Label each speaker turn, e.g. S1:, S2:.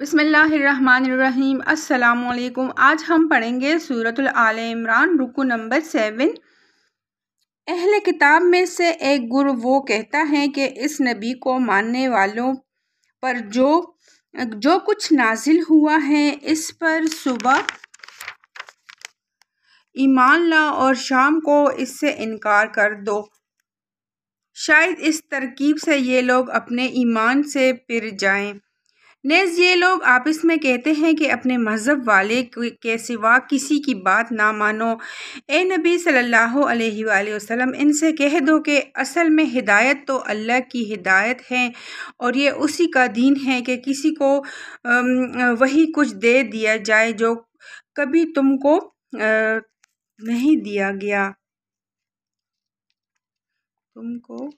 S1: बसमीम् अल्लाम आज हम पढ़ेंगे सूरतुल आल इमरान रुकू नंबर सेवन अहल किताब में से एक गुर वो कहता है कि इस नबी को मानने वालों पर जो जो कुछ नाजिल हुआ है इस पर सुबह ईमान ला और शाम को इससे इनकार कर दो शायद इस तरकीब से ये लोग अपने ईमान से पिर जाएं नेज ये लोग आपस में कहते हैं कि अपने मज़हब वाले के सिवा किसी की बात ना मानो ए नबी सल्लल्लाहु अलैहि वसल्लम इनसे कह दो कि असल में हिदायत तो अल्लाह की हिदायत है और ये उसी का दीन है कि किसी को वही कुछ दे दिया जाए जो कभी तुमको नहीं दिया गया तुमको